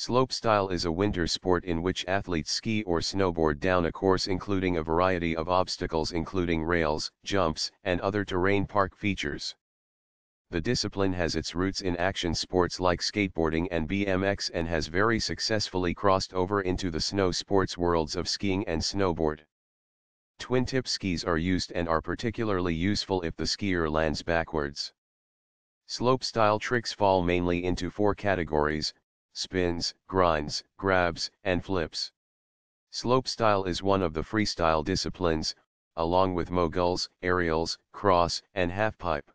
Slopestyle is a winter sport in which athletes ski or snowboard down a course including a variety of obstacles including rails, jumps, and other terrain park features. The discipline has its roots in action sports like skateboarding and BMX and has very successfully crossed over into the snow sports worlds of skiing and snowboard. Twin-tip skis are used and are particularly useful if the skier lands backwards. Slopestyle tricks fall mainly into four categories, spins, grinds, grabs, and flips. Slopestyle is one of the freestyle disciplines, along with moguls, aerials, cross, and halfpipe.